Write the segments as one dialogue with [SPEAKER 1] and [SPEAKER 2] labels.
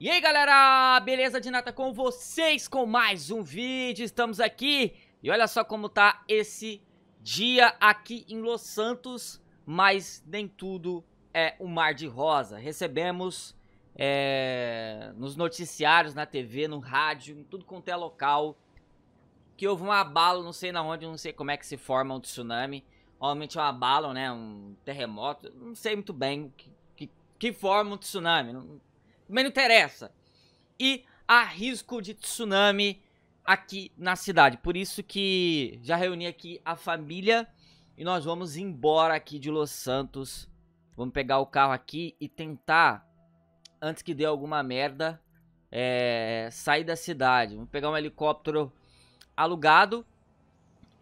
[SPEAKER 1] E aí galera, beleza de nata com vocês com mais um vídeo, estamos aqui e olha só como tá esse dia aqui em Los Santos, mas nem tudo é um mar de rosa, recebemos é, nos noticiários, na TV, no rádio, em tudo quanto é local, que houve um abalo, não sei na onde, não sei como é que se forma um tsunami, normalmente é um abalo, né, um terremoto, não sei muito bem que, que, que forma um tsunami, não, mas não interessa. E há risco de tsunami aqui na cidade. Por isso que já reuni aqui a família e nós vamos embora aqui de Los Santos. Vamos pegar o carro aqui e tentar, antes que dê alguma merda, é, sair da cidade. Vamos pegar um helicóptero alugado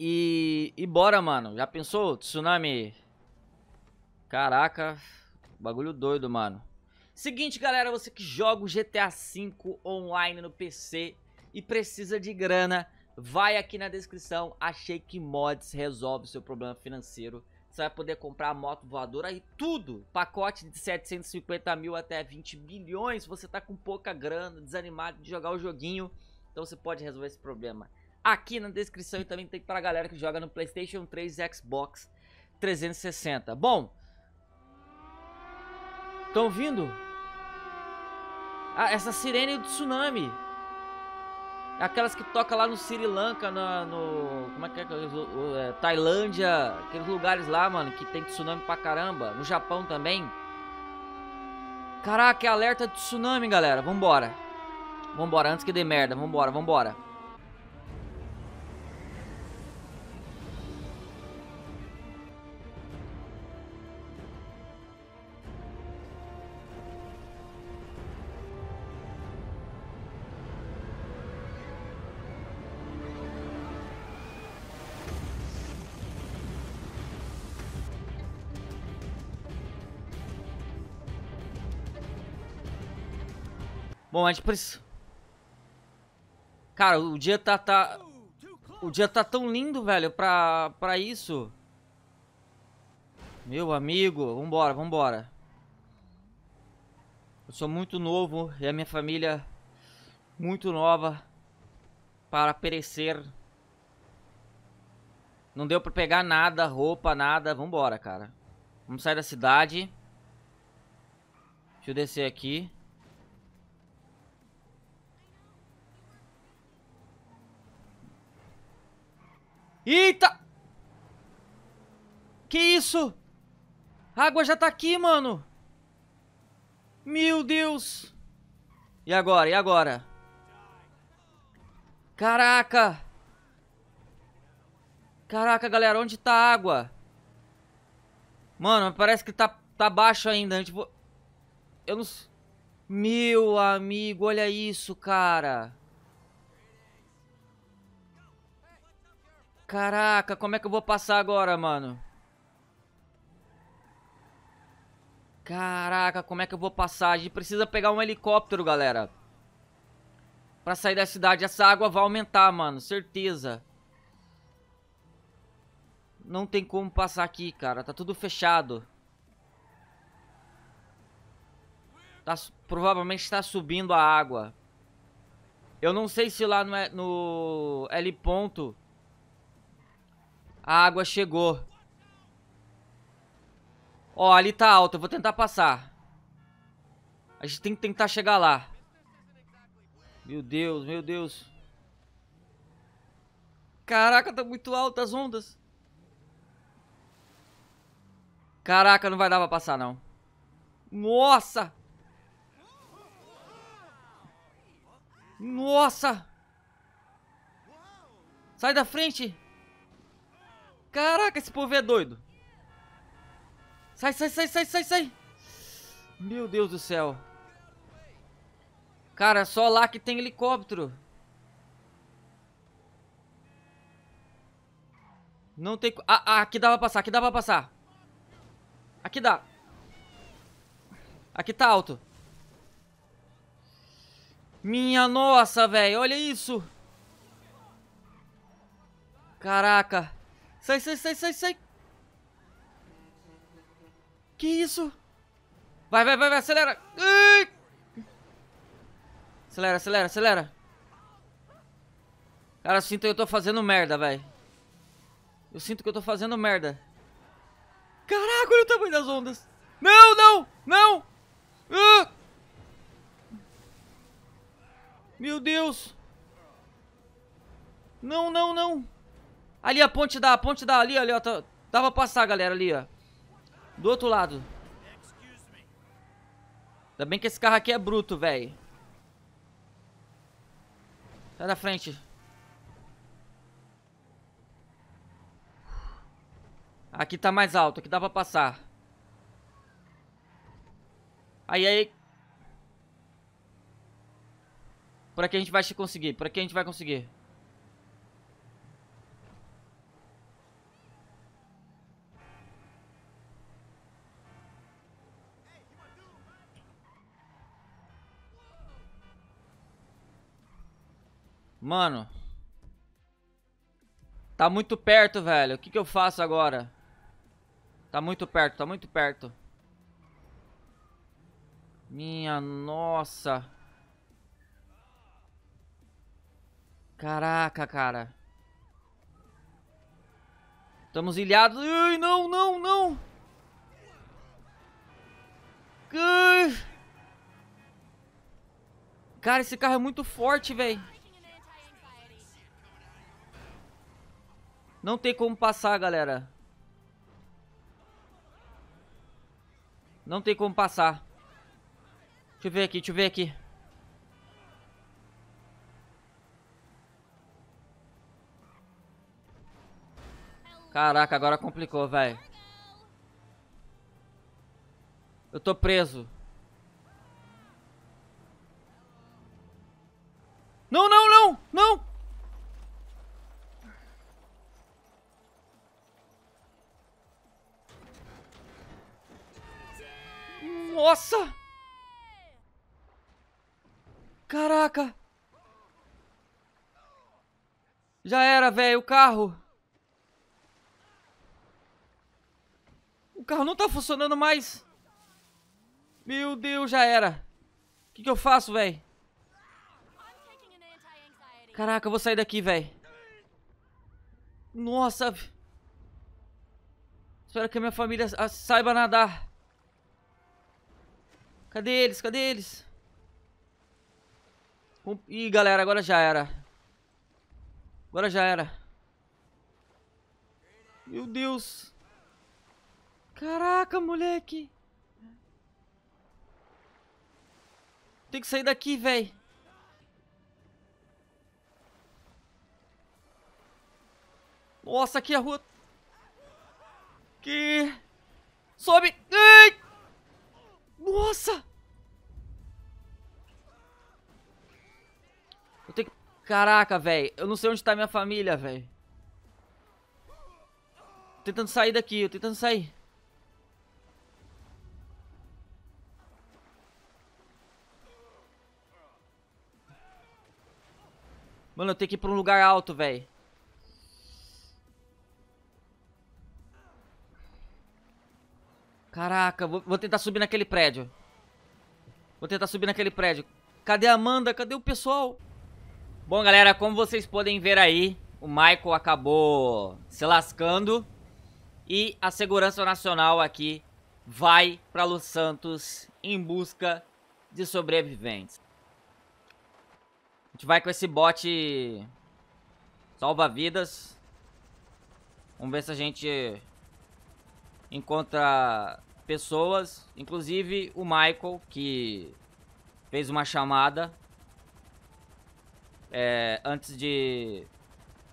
[SPEAKER 1] e, e bora, mano. Já pensou? Tsunami. Caraca, bagulho doido, mano. Seguinte, galera, você que joga o GTA V online no PC e precisa de grana, vai aqui na descrição, a Shake Mods resolve o seu problema financeiro. Você vai poder comprar a moto voadora e tudo, pacote de 750 mil até 20 bilhões, você tá com pouca grana, desanimado de jogar o joguinho, então você pode resolver esse problema. Aqui na descrição e também tem pra galera que joga no Playstation 3 e Xbox 360. Bom, estão vindo? Ah, essa sirene do tsunami. Aquelas que toca lá no Sri Lanka, no, no como é que é, é? é, Tailândia, aqueles lugares lá, mano, que tem tsunami pra caramba. No Japão também. Caraca, é alerta de tsunami, galera. Vambora. Vambora, antes que dê merda. Vambora, vambora. Bom, mas por isso... Cara, o dia tá, tá... O dia tá tão lindo, velho, pra, pra isso. Meu amigo, vambora, vambora. Eu sou muito novo e a minha família muito nova para perecer. Não deu pra pegar nada, roupa, nada. Vambora, cara. Vamos sair da cidade. Deixa eu descer aqui. Eita! Que isso? A água já tá aqui, mano. Meu Deus. E agora? E agora? Caraca. Caraca, galera. Onde tá a água? Mano, parece que tá, tá baixo ainda. Tipo... Eu não... Meu amigo, olha isso, cara. Caraca, como é que eu vou passar agora, mano? Caraca, como é que eu vou passar? A gente precisa pegar um helicóptero, galera. Pra sair da cidade. Essa água vai aumentar, mano. Certeza. Não tem como passar aqui, cara. Tá tudo fechado. Tá, provavelmente está subindo a água. Eu não sei se lá no, no L ponto a água chegou. Ó, ali tá alta. Eu vou tentar passar. A gente tem que tentar chegar lá. Meu Deus, meu Deus. Caraca, tá muito alta as ondas. Caraca, não vai dar pra passar, não. Nossa! Nossa! Sai da frente! Caraca, esse povo é doido. Sai, sai, sai, sai, sai, sai. Meu Deus do céu. Cara, só lá que tem helicóptero. Não tem... Ah, ah, aqui dá pra passar, aqui dá pra passar. Aqui dá. Aqui tá alto. Minha nossa, velho. Olha isso. Caraca. Sai, sai, sai, sai, sai. Que isso? Vai, vai, vai, vai, acelera. Ai. Acelera, acelera, acelera. Cara, sinto que eu tô fazendo merda, velho. Eu sinto que eu tô fazendo merda. Caraca, olha o tamanho das ondas. Não, não, não. Ah. Meu Deus. Não, não, não. Ali a ponte da, a ponte da ali, ali, ó. Tá, dava pra passar, galera, ali, ó. Do outro lado. Ainda bem que esse carro aqui é bruto, velho. Sai da frente. Aqui tá mais alto, aqui dá pra passar. Aí, aí. Por aqui a gente vai conseguir, por aqui a gente vai conseguir. Mano. Tá muito perto, velho. O que, que eu faço agora? Tá muito perto, tá muito perto. Minha nossa. Caraca, cara. Estamos ilhados. Ai, não, não, não. Cara, esse carro é muito forte, velho. Não tem como passar, galera. Não tem como passar. Deixa eu ver aqui, deixa eu ver aqui. Caraca, agora complicou, velho. Eu tô preso. Não, não, não, não! Já era, velho, o carro. O carro não tá funcionando mais. Meu Deus, já era. O que, que eu faço, velho? Caraca, eu vou sair daqui, velho. Nossa. Espero que a minha família saiba nadar. Cadê eles? Cadê eles? Ih, galera, agora já era. Agora já era. Meu Deus. Caraca, moleque. Tem que sair daqui, velho. Nossa, aqui é a rua... Que... Sobe! Ei! Nossa! Caraca, velho. Eu não sei onde tá minha família, velho. Tentando sair daqui, eu tentando sair. Mano, eu tenho que ir pra um lugar alto, velho. Caraca, vou, vou, tentar subir naquele prédio. Vou tentar subir naquele prédio. Cadê a Amanda? Cadê o pessoal? Bom, galera, como vocês podem ver aí, o Michael acabou se lascando e a segurança nacional aqui vai para Los Santos em busca de sobreviventes. A gente vai com esse bote salva-vidas. Vamos ver se a gente encontra pessoas, inclusive o Michael, que fez uma chamada é, antes de,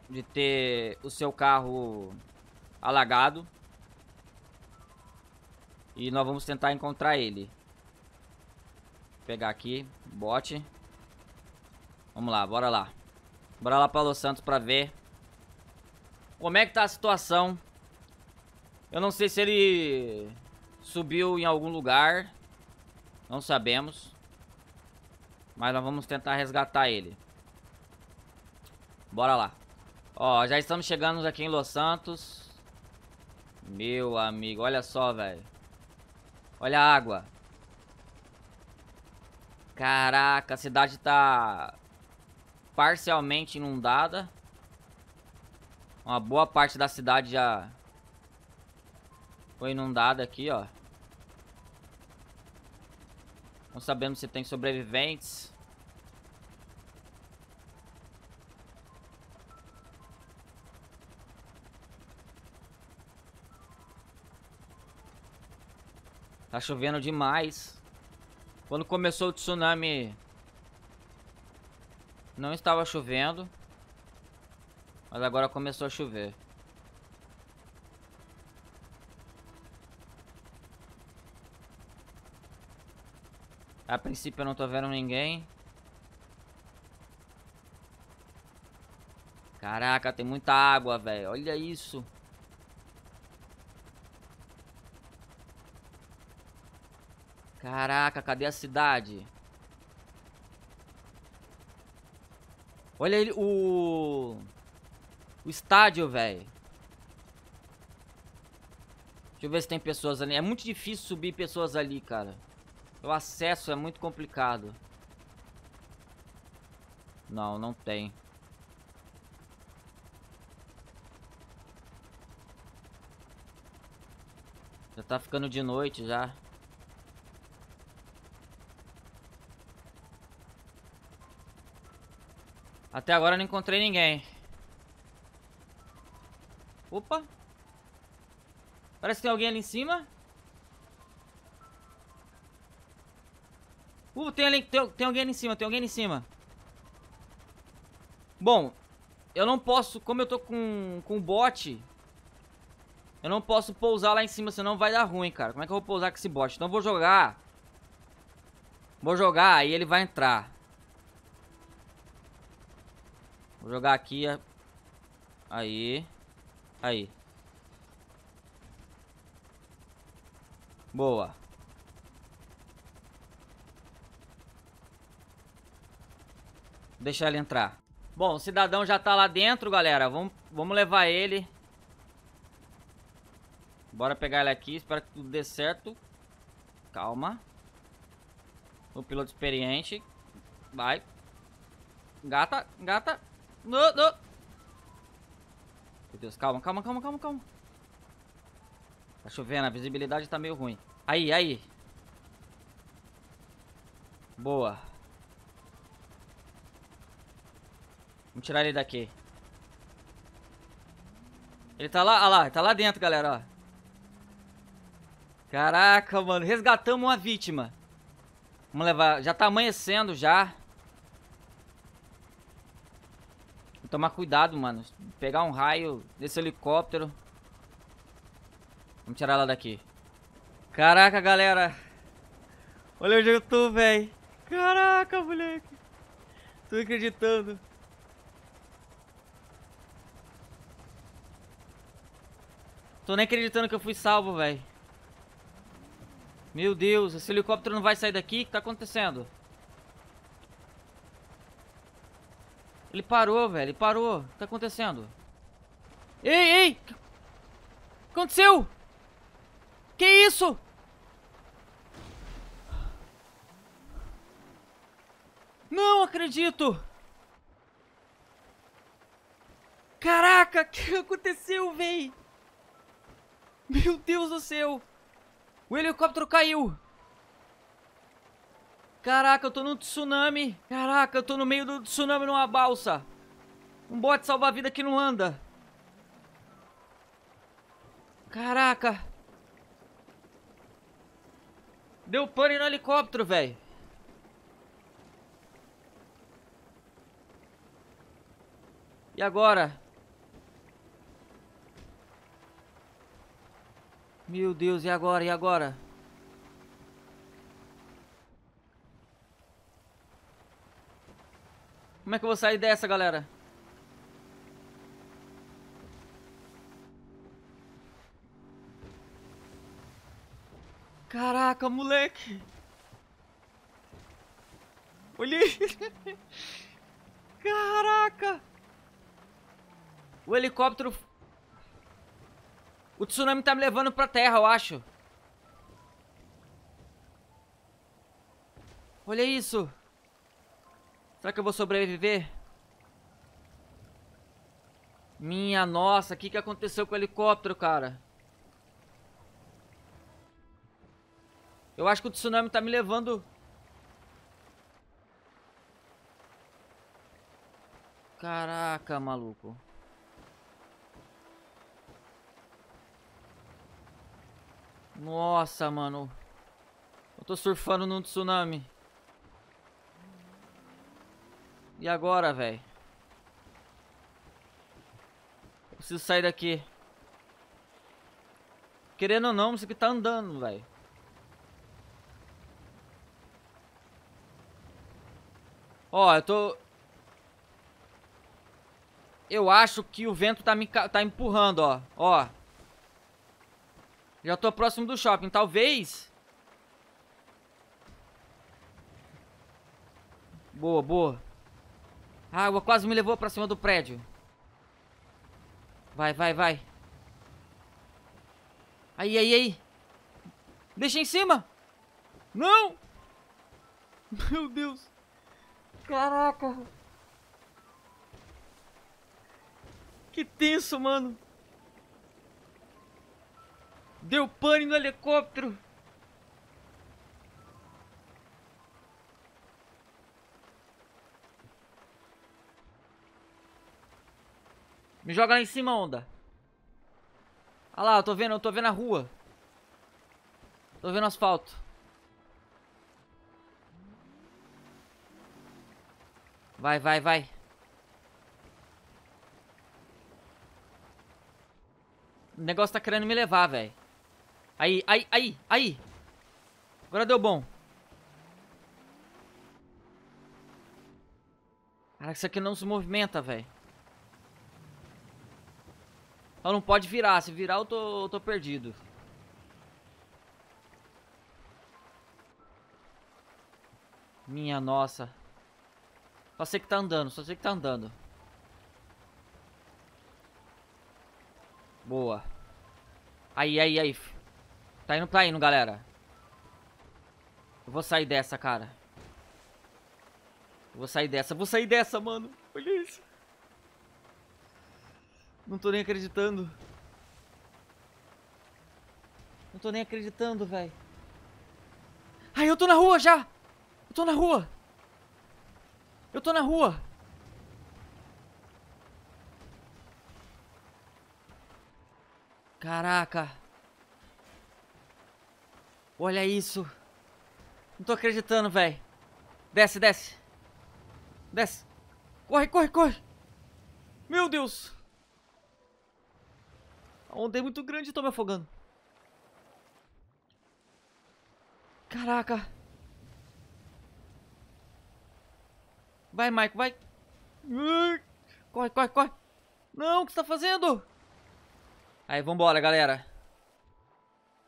[SPEAKER 1] de ter o seu carro alagado. E nós vamos tentar encontrar ele. Vou pegar aqui, bote. Vamos lá, bora lá. Bora lá para Los Santos para ver como é que tá a situação. Eu não sei se ele subiu em algum lugar. Não sabemos. Mas nós vamos tentar resgatar ele. Bora lá. Ó, já estamos chegando aqui em Los Santos. Meu amigo, olha só, velho. Olha a água. Caraca, a cidade tá parcialmente inundada. Uma boa parte da cidade já foi inundada aqui, ó. Não sabemos se tem sobreviventes. Tá chovendo demais. Quando começou o tsunami, não estava chovendo. Mas agora começou a chover. A princípio eu não tô vendo ninguém. Caraca, tem muita água, velho. Olha isso. Caraca, cadê a cidade? Olha ele, o... O estádio, velho. Deixa eu ver se tem pessoas ali. É muito difícil subir pessoas ali, cara. O acesso é muito complicado. Não, não tem. Já tá ficando de noite já. Até agora não encontrei ninguém. Opa. Parece que tem alguém ali em cima. Uh, tem, ali, tem, tem alguém ali em cima, tem alguém ali em cima. Bom, eu não posso, como eu tô com, com bot, eu não posso pousar lá em cima, senão vai dar ruim, cara. Como é que eu vou pousar com esse bot? Então eu vou jogar. Vou jogar, aí ele vai entrar. Vou jogar aqui. Aí. Aí. Boa. Deixar ele entrar. Bom, o cidadão já tá lá dentro, galera. Vamos, vamos levar ele. Bora pegar ele aqui. Espero que tudo dê certo. Calma. O piloto experiente. Vai. Gata, gata. Não, não. Meu Deus, calma, calma, calma, calma, calma. Tá chovendo, a visibilidade tá meio ruim. Aí, aí. Boa. Vamos tirar ele daqui. Ele tá lá, ah lá, tá lá dentro, galera, ó. Caraca, mano, resgatamos uma vítima. Vamos levar, já tá amanhecendo já. Tomar cuidado, mano. Pegar um raio desse helicóptero. Vamos tirar ela daqui. Caraca, galera. Olha onde eu tô, velho. Caraca, moleque. Tô acreditando. Tô nem acreditando que eu fui salvo, velho. Meu Deus, esse helicóptero não vai sair daqui? O que tá acontecendo? Ele parou, velho. Ele parou. O que tá acontecendo? Ei, ei! O que aconteceu? Que isso? Não acredito! Caraca, o que aconteceu, velho? Meu Deus do céu! O helicóptero caiu! Caraca, eu tô num tsunami. Caraca, eu tô no meio do tsunami numa balsa. Um bote salva-vida que não anda. Caraca. Deu pane no helicóptero, velho. E agora? Meu Deus, e agora? E agora? Como é que eu vou sair dessa, galera? Caraca, moleque! Olha Caraca! O helicóptero... O tsunami tá me levando pra terra, eu acho. Olha isso! Será que eu vou sobreviver? Minha nossa, o que, que aconteceu com o helicóptero, cara? Eu acho que o tsunami tá me levando... Caraca, maluco. Nossa, mano. Eu tô surfando num tsunami. E agora, velho? Preciso sair daqui. Querendo ou não, isso aqui tá andando, velho. Ó, eu tô... Eu acho que o vento tá me tá empurrando, ó. Ó. Já tô próximo do shopping. Talvez... Boa, boa. A água quase me levou pra cima do prédio. Vai, vai, vai. Aí, aí, aí. Deixa em cima. Não! Meu Deus. Caraca. Que tenso, mano. Deu pane no helicóptero. Me joga lá em cima, onda. Ah lá, eu tô vendo, eu tô vendo a rua. Tô vendo asfalto. Vai, vai, vai. O negócio tá querendo me levar, velho. Aí, aí, aí, aí. Agora deu bom. Caraca, isso aqui não se movimenta, velho. Ela não pode virar. Se virar, eu tô, eu tô perdido. Minha nossa. Só sei que tá andando, só sei que tá andando. Boa. Aí, aí, aí. Tá indo, tá indo, galera. Eu vou sair dessa, cara. Eu vou sair dessa, eu vou sair dessa, mano. Olha isso. Não tô nem acreditando. Não tô nem acreditando, velho. Ai, eu tô na rua já! Eu tô na rua! Eu tô na rua! Caraca! Olha isso! Não tô acreditando, velho. Desce, desce. Desce. Corre, corre, corre. Meu Deus. A onda é muito grande e tô me afogando. Caraca. Vai, Michael, vai. Corre, corre, corre. Não, o que você tá fazendo? Aí, vambora, galera.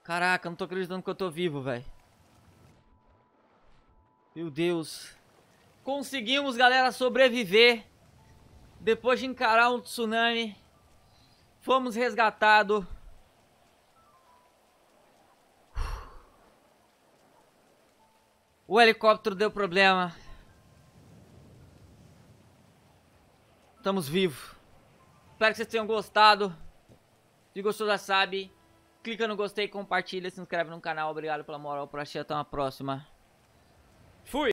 [SPEAKER 1] Caraca, não tô acreditando que eu tô vivo, velho. Meu Deus. Conseguimos, galera, sobreviver. Depois de encarar um tsunami. Fomos resgatados. O helicóptero deu problema. Estamos vivos. Espero que vocês tenham gostado. Se gostou, já sabe. Clica no gostei, compartilha, se inscreve no canal. Obrigado pela moral, por assistir. Até uma próxima. Fui!